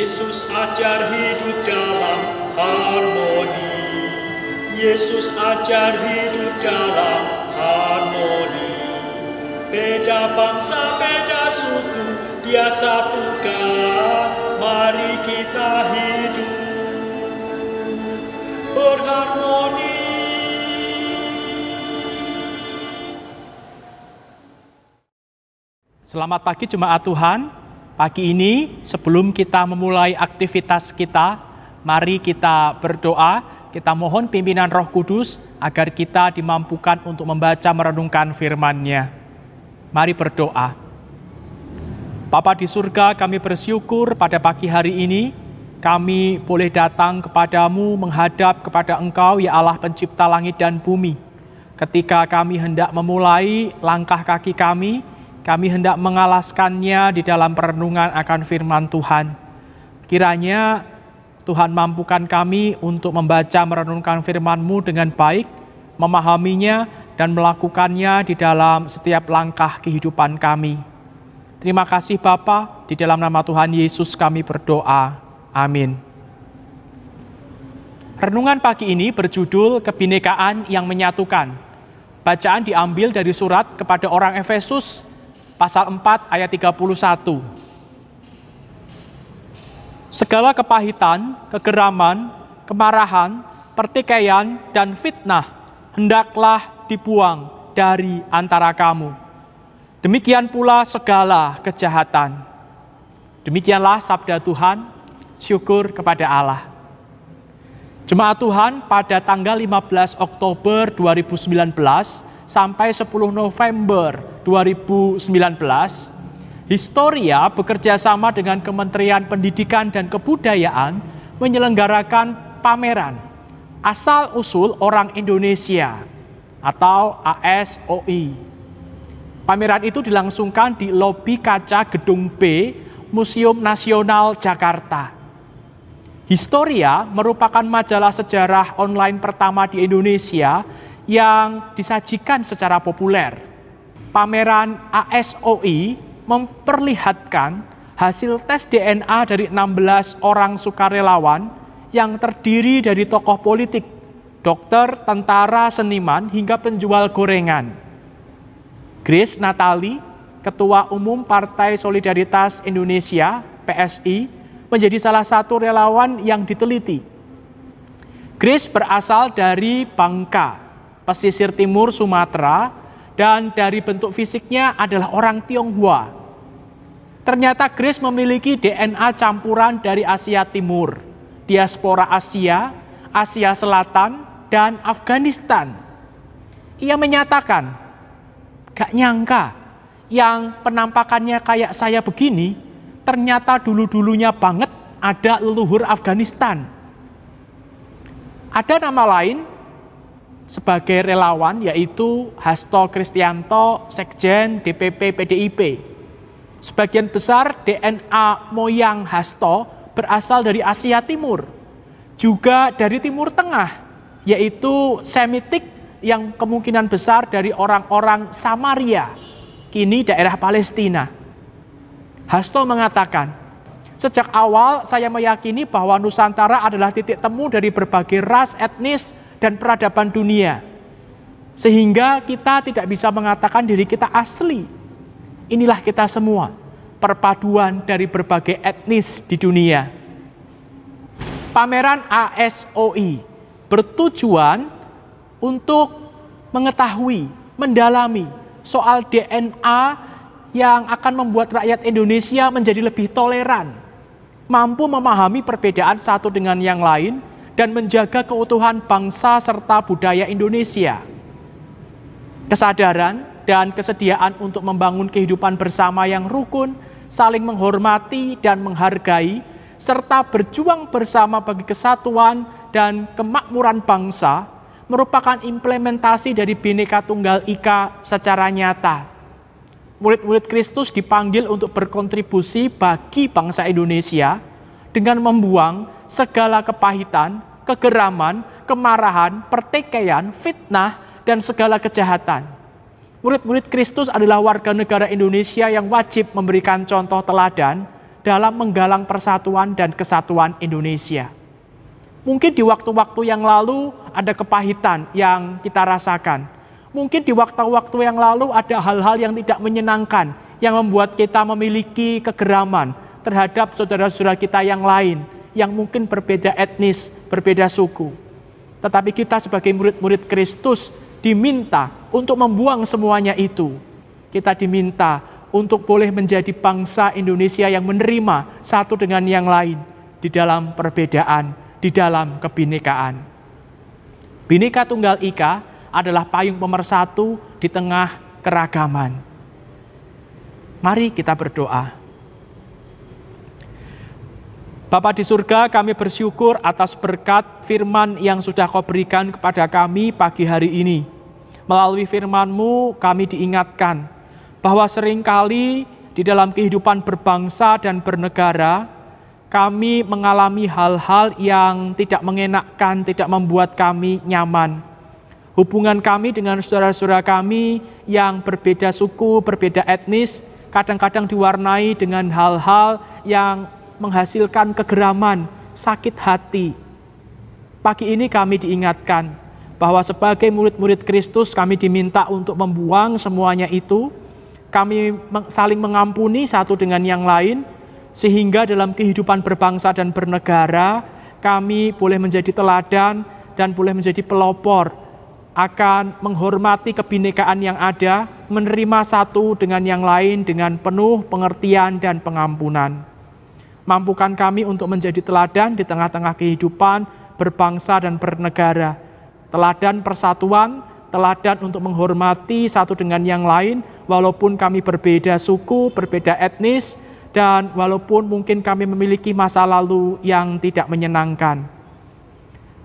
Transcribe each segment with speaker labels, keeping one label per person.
Speaker 1: Yesus ajar hidup dalam harmoni. Yesus ajar hidup dalam harmoni. Beda bangsa, beda suku, dia satukan. Mari kita hidup berharmoni. Selamat pagi Jemaat Tuhan. Pagi ini sebelum kita memulai aktivitas kita, mari kita berdoa, kita mohon pimpinan Roh Kudus agar kita dimampukan untuk membaca merenungkan firman-Nya. Mari berdoa. Bapa di surga, kami bersyukur pada pagi hari ini kami boleh datang kepadamu menghadap kepada Engkau ya Allah pencipta langit dan bumi. Ketika kami hendak memulai langkah kaki kami, kami hendak mengalaskannya di dalam perenungan akan firman Tuhan. Kiranya Tuhan mampukan kami untuk membaca merenungkan firman-Mu dengan baik, memahaminya, dan melakukannya di dalam setiap langkah kehidupan kami. Terima kasih Bapa, di dalam nama Tuhan Yesus kami berdoa. Amin. Renungan pagi ini berjudul Kebinekaan yang Menyatukan. Bacaan diambil dari surat kepada orang Efesus pasal 4 ayat 31. Segala kepahitan, kegeraman, kemarahan, pertikaian, dan fitnah hendaklah dibuang dari antara kamu. Demikian pula segala kejahatan. Demikianlah sabda Tuhan, syukur kepada Allah. Jemaat Tuhan pada tanggal 15 Oktober 2019 sampai 10 November 2019, Historia bekerja sama dengan Kementerian Pendidikan dan Kebudayaan menyelenggarakan pameran asal usul orang Indonesia atau ASOI. Pameran itu dilangsungkan di lobi kaca gedung B Museum Nasional Jakarta. Historia merupakan majalah sejarah online pertama di Indonesia yang disajikan secara populer. Pameran ASOI memperlihatkan hasil tes DNA dari 16 orang sukarelawan yang terdiri dari tokoh politik, dokter, tentara, seniman, hingga penjual gorengan. Grace Natali, Ketua Umum Partai Solidaritas Indonesia PSI, menjadi salah satu relawan yang diteliti. Grace berasal dari Bangka, pesisir timur Sumatera, dan dari bentuk fisiknya adalah orang Tionghoa. Ternyata Grace memiliki DNA campuran dari Asia Timur, diaspora Asia, Asia Selatan, dan Afghanistan. Ia menyatakan, gak nyangka yang penampakannya kayak saya begini, ternyata dulu-dulunya banget ada leluhur Afghanistan. Ada nama lain sebagai relawan yaitu Hasto Kristianto, Sekjen DPP PDIP. Sebagian besar DNA moyang Hasto berasal dari Asia Timur, juga dari Timur Tengah, yaitu Semitik yang kemungkinan besar dari orang-orang Samaria, kini daerah Palestina. Hasto mengatakan, sejak awal saya meyakini bahwa Nusantara adalah titik temu dari berbagai ras, etnis, dan peradaban dunia. Sehingga kita tidak bisa mengatakan diri kita asli. Inilah kita semua, perpaduan dari berbagai etnis di dunia. Pameran ASOI bertujuan untuk mengetahui, mendalami soal DNA yang akan membuat rakyat Indonesia menjadi lebih toleran, mampu memahami perbedaan satu dengan yang lain, dan menjaga keutuhan bangsa serta budaya Indonesia. Kesadaran dan kesediaan untuk membangun kehidupan bersama yang rukun, saling menghormati dan menghargai, serta berjuang bersama bagi kesatuan dan kemakmuran bangsa merupakan implementasi dari Bhinneka Tunggal Ika secara nyata. Murid-murid Kristus dipanggil untuk berkontribusi bagi bangsa Indonesia dengan membuang segala kepahitan, kegeraman, kemarahan, pertikaian, fitnah, dan segala kejahatan. Murid-murid Kristus adalah warga negara Indonesia yang wajib memberikan contoh teladan dalam menggalang persatuan dan kesatuan Indonesia. Mungkin di waktu-waktu yang lalu ada kepahitan yang kita rasakan. Mungkin di waktu-waktu yang lalu ada hal-hal yang tidak menyenangkan yang membuat kita memiliki kegeraman terhadap saudara-saudara kita yang lain yang mungkin berbeda etnis, berbeda suku. Tetapi kita sebagai murid-murid Kristus diminta untuk membuang semuanya itu. Kita diminta untuk boleh menjadi bangsa Indonesia yang menerima satu dengan yang lain di dalam perbedaan, di dalam kebinekaan. Bineka Tunggal Ika adalah payung pemersatu di tengah keragaman. Mari kita berdoa. Bapak di surga, kami bersyukur atas berkat firman yang sudah kau berikan kepada kami pagi hari ini. Melalui FirmanMu, kami diingatkan bahwa seringkali di dalam kehidupan berbangsa dan bernegara, kami mengalami hal-hal yang tidak mengenakkan, tidak membuat kami nyaman. Hubungan kami dengan saudara-saudara kami yang berbeda suku, berbeda etnis, kadang-kadang diwarnai dengan hal-hal yang menghasilkan kegeraman, sakit hati. Pagi ini kami diingatkan bahwa sebagai murid-murid Kristus kami diminta untuk membuang semuanya itu. Kami saling mengampuni satu dengan yang lain sehingga dalam kehidupan berbangsa dan bernegara kami boleh menjadi teladan dan boleh menjadi pelopor akan menghormati kebinekaan yang ada, menerima satu dengan yang lain dengan penuh pengertian dan pengampunan. Mampukan kami untuk menjadi teladan di tengah-tengah kehidupan berbangsa dan bernegara. Teladan persatuan, teladan untuk menghormati satu dengan yang lain, walaupun kami berbeda suku, berbeda etnis, dan walaupun mungkin kami memiliki masa lalu yang tidak menyenangkan.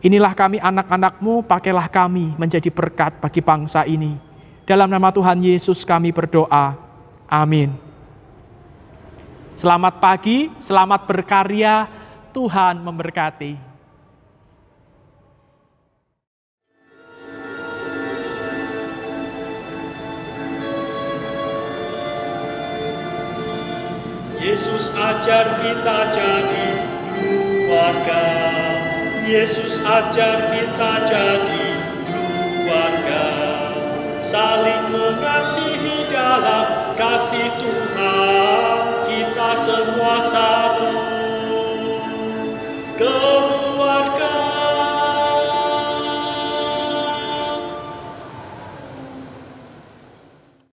Speaker 1: Inilah kami anak-anakmu, pakailah kami menjadi berkat bagi bangsa ini. Dalam nama Tuhan Yesus kami berdoa. Amin. Selamat pagi, selamat berkarya. Tuhan memberkati. Yesus ajar kita jadi keluarga. Yesus ajar kita jadi keluarga. Saling mengasihi dalam kasih Tuhan semua satu. Kau